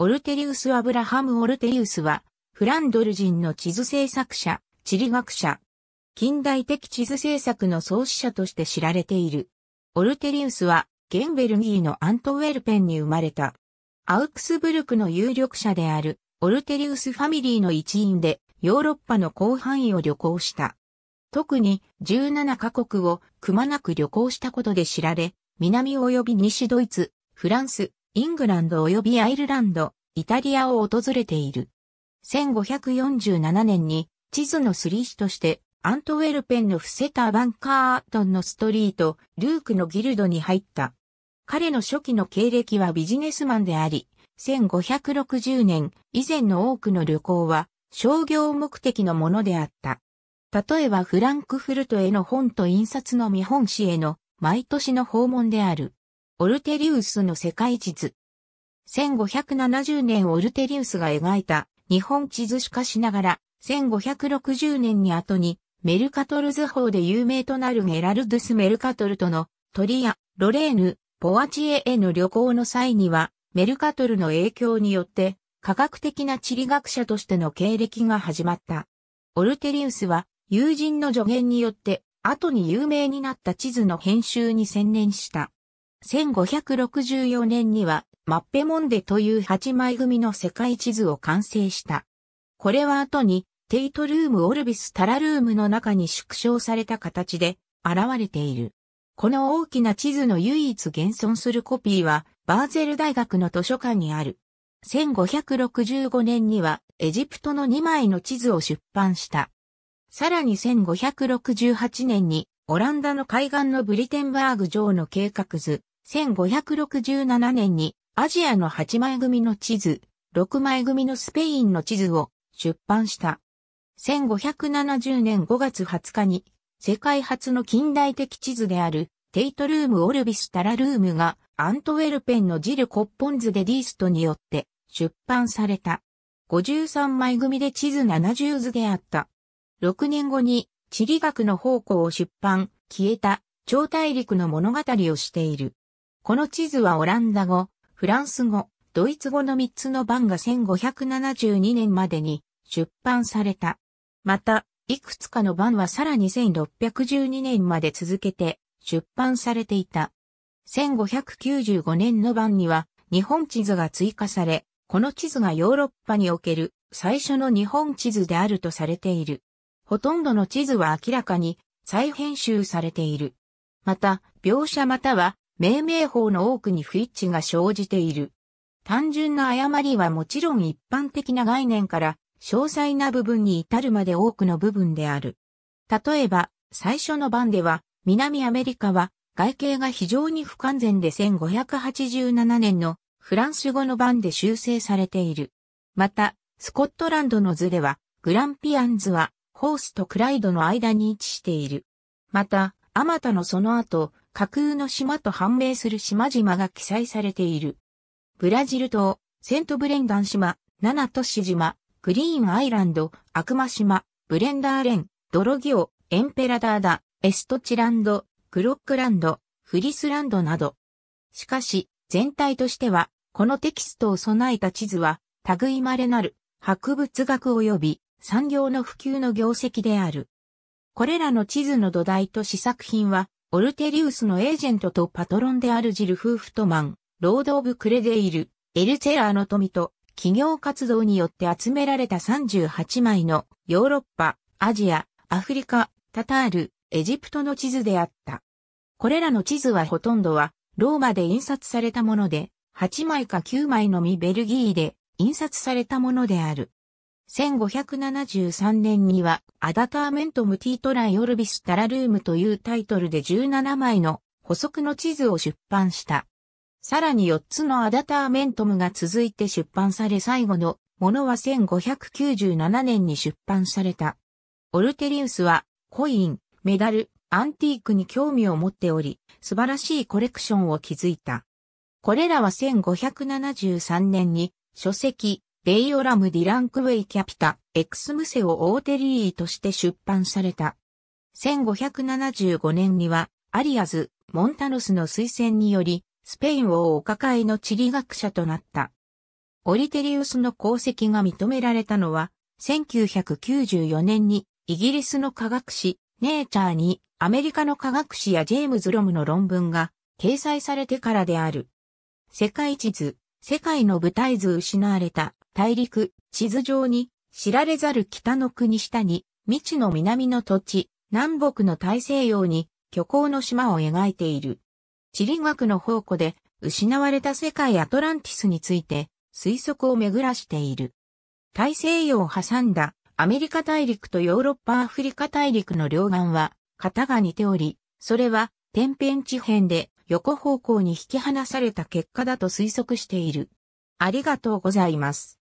オルテリウス・アブラハム・オルテリウスは、フランドル人の地図制作者、地理学者。近代的地図制作の創始者として知られている。オルテリウスは、ゲンベルギーのアントウェルペンに生まれた。アウクスブルクの有力者である、オルテリウスファミリーの一員で、ヨーロッパの広範囲を旅行した。特に17カ国をくまなく旅行したことで知られ、南及び西ドイツ、フランス、イングランド及びアイルランド、イタリアを訪れている。1547年に地図のスリーとしてアントウェルペンのフセター・バンカートンのストリート、ルークのギルドに入った。彼の初期の経歴はビジネスマンであり、1560年以前の多くの旅行は商業目的のものであった。例えばフランクフルトへの本と印刷の見本紙への毎年の訪問である。オルテリウスの世界地図。1570年オルテリウスが描いた日本地図しかしながら、1560年に後にメルカトル図法で有名となるゲラルドゥス・メルカトルとのトリア、ロレーヌ、ポアチエへの旅行の際には、メルカトルの影響によって、科学的な地理学者としての経歴が始まった。オルテリウスは、友人の助言によって、後に有名になった地図の編集に専念した。1564年にはマッペモンデという8枚組の世界地図を完成した。これは後にテイトルームオルビスタラルームの中に縮小された形で現れている。この大きな地図の唯一現存するコピーはバーゼル大学の図書館にある。1565年にはエジプトの2枚の地図を出版した。さらに1568年にオランダの海岸のブリテンバーグ城の計画図、1567年にアジアの8枚組の地図、6枚組のスペインの地図を出版した。1570年5月20日に世界初の近代的地図であるテイトルーム・オルビス・タラルームがアントウェルペンのジル・コッポンズ・デ・ディーストによって出版された。53枚組で地図70図であった。6年後に地理学の宝庫を出版、消えた超大陸の物語をしている。この地図はオランダ語、フランス語、ドイツ語の3つの版が1572年までに出版された。また、いくつかの版はさらに1612年まで続けて出版されていた。1595年の版には日本地図が追加され、この地図がヨーロッパにおける最初の日本地図であるとされている。ほとんどの地図は明らかに再編集されている。また、描写または命名法の多くに不一致が生じている。単純な誤りはもちろん一般的な概念から詳細な部分に至るまで多くの部分である。例えば、最初の番では、南アメリカは外形が非常に不完全で1587年のフランス語の番で修正されている。また、スコットランドの図では、グランピアンズはホースとクライドの間に位置している。また、あまたのその後、架空の島と判明する島々が記載されている。ブラジル島、セントブレンダン島、ナナトシ島、グリーンアイランド、悪魔島、ブレンダーレン、ドロギオ、エンペラダーダ、エストチランド、クロックランド、フリスランドなど。しかし、全体としては、このテキストを備えた地図は、類まれなる、博物学及び産業の普及の業績である。これらの地図の土台と試作品は、オルテリウスのエージェントとパトロンであるジル・フーフトマン、ロード・オブ・クレデイル、エルチェラーの富と、企業活動によって集められた38枚のヨーロッパ、アジア、アフリカ、タタール、エジプトの地図であった。これらの地図はほとんどはローマで印刷されたもので、8枚か9枚のみベルギーで印刷されたものである。1573年には、アダターメントムティートライオルビスタラルームというタイトルで17枚の補足の地図を出版した。さらに4つのアダターメントムが続いて出版され最後のものは1597年に出版された。オルテリウスはコイン、メダル、アンティークに興味を持っており、素晴らしいコレクションを築いた。これらは1573年に書籍、レイオラム・ディランクウェイ・キャピタ、エクスムセオ・オーテリーとして出版された。1575年には、アリアズ、モンタノスの推薦により、スペイン王お抱えの地理学者となった。オリテリウスの功績が認められたのは、1994年にイギリスの科学誌、ネイチャーにアメリカの科学誌やジェームズ・ロムの論文が掲載されてからである。世界地図、世界の舞台図失われた大陸、地図上に、知られざる北の国下に、未知の南の土地、南北の大西洋に、虚構の島を描いている。地理学の宝庫で、失われた世界アトランティスについて、推測を巡らしている。大西洋を挟んだアメリカ大陸とヨーロッパアフリカ大陸の両岸は、型が似ており、それは天変地辺で横方向に引き離された結果だと推測している。ありがとうございます。